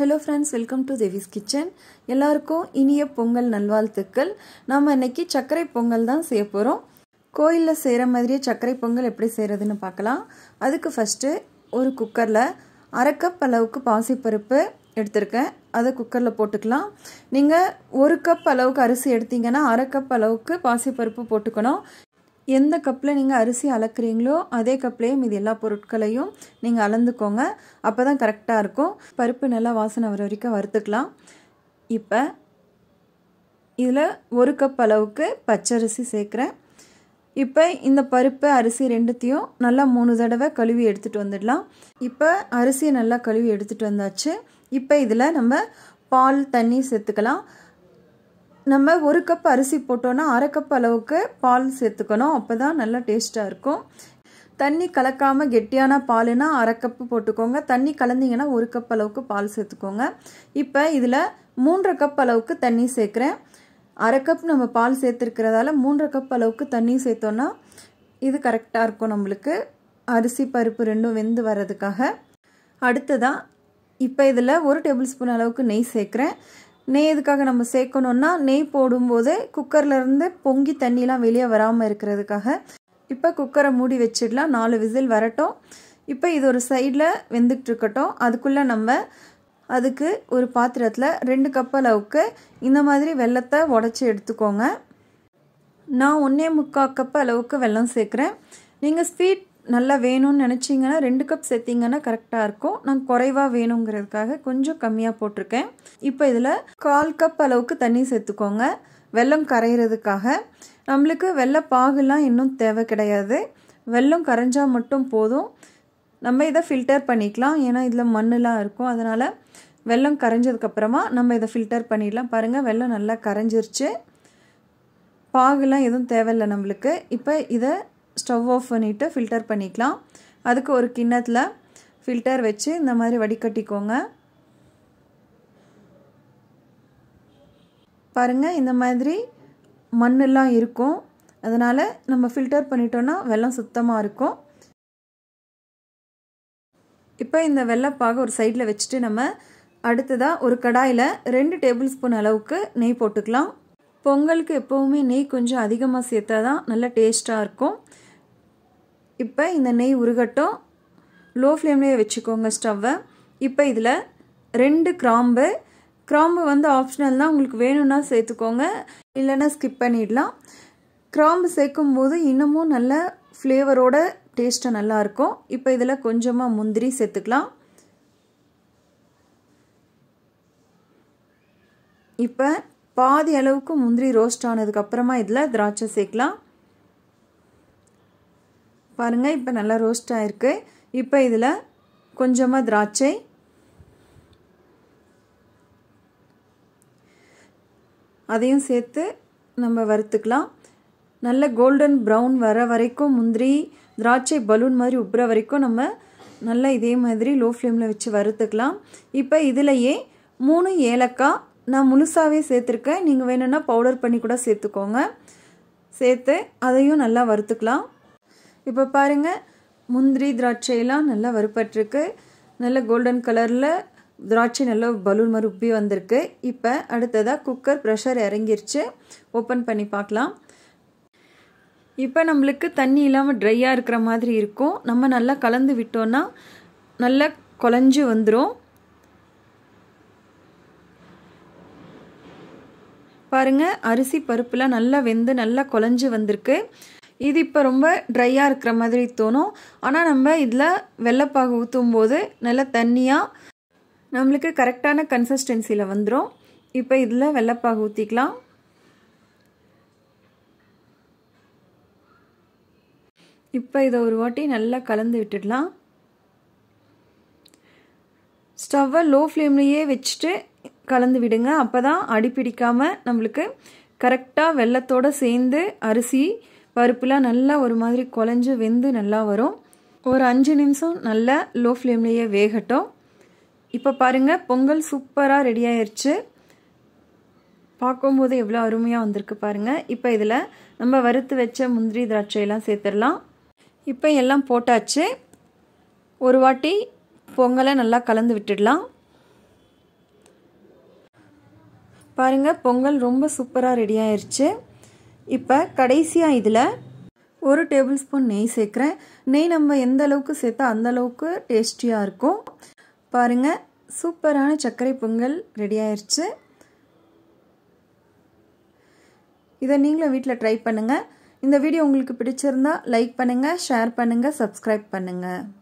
hello friends welcome to Devi's kitchen எல்லாருக்கும் இனிய பொங்கல் நல்வாழ்த்துக்கள் நம்ம இன்றைக்கி சர்க்கரை பொங்கல் தான் செய்ய போகிறோம் கோயிலில் செய்கிற மாதிரியே சர்க்கரை பொங்கல் எப்படி செய்கிறதுன்னு பார்க்கலாம் அதுக்கு ஃபஸ்ட்டு ஒரு குக்கரில் அரை கப் அளவுக்கு பாசிப்பருப்பு எடுத்திருக்கேன் அதை குக்கரில் போட்டுக்கலாம் நீங்கள் ஒரு கப் அளவுக்கு அரிசி எடுத்தீங்கன்னா அரை கப் அளவுக்கு பாசிப்பருப்பு போட்டுக்கணும் எந்த கப்பில் நீங்கள் அரிசி அளக்குறீங்களோ அதே கப்லேயும் இது எல்லா பொருட்களையும் நீங்கள் அளந்துக்கோங்க அப்போ தான் கரெக்டாக இருக்கும் பருப்பு நல்லா வாசனை வர வரைக்கும் வறுத்துக்கலாம் இப்போ இதில் ஒரு கப் அளவுக்கு பச்சரிசி சேர்க்குறேன் இப்போ இந்த பருப்பு அரிசி ரெண்டுத்தையும் நல்லா மூணு தடவை கழுவி எடுத்துகிட்டு வந்துடலாம் இப்போ அரிசியை நல்லா கழுவி எடுத்துகிட்டு வந்தாச்சு இப்போ இதில் நம்ம பால் தண்ணி சேர்த்துக்கலாம் நம்ம ஒரு கப் அரிசி போட்டோன்னா அரை கப் அளவுக்கு பால் சேர்த்துக்கணும் அப்போ தான் நல்லா டேஸ்ட்டாக இருக்கும் தண்ணி கலக்காமல் கெட்டியான பாலுனா அரை கப்பு போட்டுக்கோங்க தண்ணி கலந்தீங்கன்னா ஒரு கப் அளவுக்கு பால் சேர்த்துக்கோங்க இப்போ இதில் மூன்றரை கப் அளவுக்கு தண்ணி சேர்க்குறேன் அரை கப் நம்ம பால் சேர்த்துருக்கிறதால மூன்றரை கப் அளவுக்கு தண்ணி சேர்த்தோன்னா இது கரெக்டாக இருக்கும் நம்மளுக்கு அரிசி பருப்பு ரெண்டும் வெந்து வர்றதுக்காக அடுத்ததாக இப்போ இதில் ஒரு டேபிள் ஸ்பூன் அளவுக்கு நெய் சேர்க்குறேன் நெய் எதுக்காக நம்ம சேர்க்கணுன்னா நெய் போடும்போது குக்கர்லேருந்து பொங்கி தண்ணிலாம் வெளியே வராமல் இருக்கிறதுக்காக இப்போ குக்கரை மூடி வச்சிடலாம் நாலு விசில் வரட்டும் இப்போ இது ஒரு சைடில் வெந்துக்கிட்டு இருக்கட்டும் அதுக்குள்ளே நம்ம அதுக்கு ஒரு பாத்திரத்தில் ரெண்டு கப் அளவுக்கு இந்த மாதிரி வெள்ளத்தை உடச்சி எடுத்துக்கோங்க நான் ஒன்றே முக்கால் கப் அளவுக்கு வெள்ளம் சேர்க்குறேன் நீங்கள் ஸ்வீட் நல்லா வேணும்னு நினச்சிங்கன்னா ரெண்டு கப் சேர்த்திங்கன்னா கரெக்டாக இருக்கும் நான் குறைவாக வேணுங்கிறதுக்காக கொஞ்சம் கம்மியாக போட்டிருக்கேன் இப்போ இதில் கால் கப் அளவுக்கு தண்ணி சேர்த்துக்கோங்க வெள்ளம் கரைகிறதுக்காக நம்மளுக்கு வெள்ளை பாகுலாம் இன்னும் தேவை கிடையாது வெள்ளம் கரைஞ்சால் மட்டும் போதும் நம்ம இதை ஃபில்டர் பண்ணிக்கலாம் ஏன்னா இதில் மண்ணெலாம் இருக்கும் அதனால் வெள்ளம் கரைஞ்சதுக்கப்புறமா நம்ம இதை ஃபில்டர் பண்ணிடலாம் பாருங்கள் வெள்ளம் நல்லா கரைஞ்சிருச்சு பாகுலாம் எதுவும் தேவையில்லை நம்மளுக்கு இப்போ இதை ஸ்டவ் ஆஃப் பண்ணிவிட்டு ஃபில்டர் பண்ணிக்கலாம் அதுக்கு ஒரு கிண்ணத்தில் ஃபில்டர் வச்சு இந்த மாதிரி வடிகட்டிக்கோங்க பாருங்கள் இந்த மாதிரி மண்ணெல்லாம் இருக்கும் அதனால் நம்ம ஃபில்டர் பண்ணிட்டோன்னா வெள்ளம் சுத்தமாக இருக்கும் இப்போ இந்த வெள்ளைப்பாக ஒரு சைடில் வச்சுட்டு நம்ம அடுத்ததாக ஒரு கடாயில் ரெண்டு டேபிள் ஸ்பூன் அளவுக்கு நெய் போட்டுக்கலாம் பொங்கலுக்கு எப்போவுமே நெய் கொஞ்சம் அதிகமாக சேர்த்தா தான் நல்லா டேஸ்ட்டாக இருக்கும் இப்போ இந்த நெய் உருகட்டும் லோ ஃப்ளேம்லேயே வச்சுக்கோங்க ஸ்டவ்வை இப்போ இதில் ரெண்டு கிராம்பு கிராம்பு வந்து ஆப்ஷனல் தான் உங்களுக்கு வேணும்னா சேர்த்துக்கோங்க இல்லைன்னா ஸ்கிப் பண்ணிடலாம் கிராம்பு சேர்க்கும் போது இன்னமும் நல்ல ஃப்ளேவரோட டேஸ்ட்டாக நல்லாயிருக்கும் இப்போ இதில் கொஞ்சமாக முந்திரி சேர்த்துக்கலாம் இப்போ பாதி அளவுக்கு முந்திரி ரோஸ்ட் ஆனதுக்கப்புறமா இதில் திராட்சை சேர்க்கலாம் பாருங்கள் இப்போ நல்லா ரோஸ்ட் ஆகிருக்கு இப்போ இதில் கொஞ்சமாக திராட்சை அதையும் சேர்த்து நம்ம வறுத்துக்கலாம் நல்ல கோல்டன் ப்ரௌன் வர வரைக்கும் முந்திரி திராட்சை பலூன் மாதிரி உப்புற வரைக்கும் நம்ம நல்லா இதே மாதிரி லோ ஃப்ளேமில் வச்சு வறுத்துக்கலாம் இப்போ இதிலையே மூணு ஏலக்காய் நான் முழுசாகவே சேர்த்துருக்கேன் நீங்கள் வேணும்னா பவுடர் பண்ணி கூட சேர்த்துக்கோங்க சேர்த்து அதையும் நல்லா வறுத்துக்கலாம் இப்போ பாருங்கள் முந்திரி திராட்சையெல்லாம் நல்லா வறுப்பட்டிருக்கு நல்ல கோல்டன் கலரில் திராட்சை நல்லா பலூன் மாதிரி உப்பி வந்திருக்கு இப்போ அடுத்ததாக குக்கர் ப்ரெஷர் இறங்கிருச்சு ஓப்பன் பண்ணி பார்க்கலாம் இப்போ நம்மளுக்கு தண்ணி இல்லாமல் ட்ரையாக இருக்கிற மாதிரி இருக்கும் நம்ம நல்லா கலந்து விட்டோன்னா நல்லா குழஞ்சி வந்துடும் பாருங்கள் அரிசி பருப்புலாம் நல்லா வெந்து நல்லா குழஞ்சி வந்திருக்கு இது இப்போ ரொம்ப ட்ரையாக இருக்கிற மாதிரி தோணும் ஆனால் நம்ம இதில் வெள்ளைப்பாகு ஊற்றும் போது நல்லா தண்ணியாக நம்மளுக்கு கரெக்டான கன்சிஸ்டன்சியில் வந்துடும் இப்போ இதில் வெள்ளைப்பாகு ஊற்றிக்கலாம் இப்போ இதை ஒரு வாட்டி நல்லா கலந்து விட்டுடலாம் ஸ்டவ்வை லோ ஃப்ளேம்லேயே வச்சுட்டு கலந்து விடுங்க அப்போ தான் அடிப்பிடிக்காமல் நம்மளுக்கு கரெக்டாக வெள்ளத்தோடு சேர்ந்து அரிசி பருப்புலாம் நல்லா ஒரு மாதிரி குழஞ்சி வெந்து நல்லா வரும் ஒரு அஞ்சு நிமிஷம் நல்லா லோ ஃப்ளேம்லேயே வேகட்டும் இப்போ பாருங்கள் பொங்கல் சூப்பராக ரெடி ஆயிடுச்சு பார்க்கும்போது எவ்வளோ அருமையாக வந்திருக்கு பாருங்கள் இப்போ இதில் நம்ம வறுத்து வச்ச முந்திரி திராட்சையெல்லாம் சேர்த்துடலாம் இப்போ எல்லாம் போட்டாச்சு ஒரு வாட்டி பொங்கலை நல்லா கலந்து விட்டுடலாம் பாருங்கள் பொங்கல் ரொம்ப சூப்பராக ரெடி ஆயிடுச்சு இப்போ கடைசியாக இதில் ஒரு டேபிள் ஸ்பூன் நெய் சேர்க்குறேன் நெய் நம்ம எந்த அளவுக்கு சேர்த்தா அந்த அளவுக்கு டேஸ்டியாக இருக்கும் பாருங்கள் சூப்பரான சர்க்கரை பொங்கல் ரெடி ஆயிடுச்சு இதை நீங்களும் வீட்டில் ட்ரை பண்ணுங்கள் இந்த வீடியோ உங்களுக்கு பிடிச்சிருந்தா லைக் பண்ணுங்கள் ஷேர் பண்ணுங்கள் சப்ஸ்கிரைப் பண்ணுங்கள்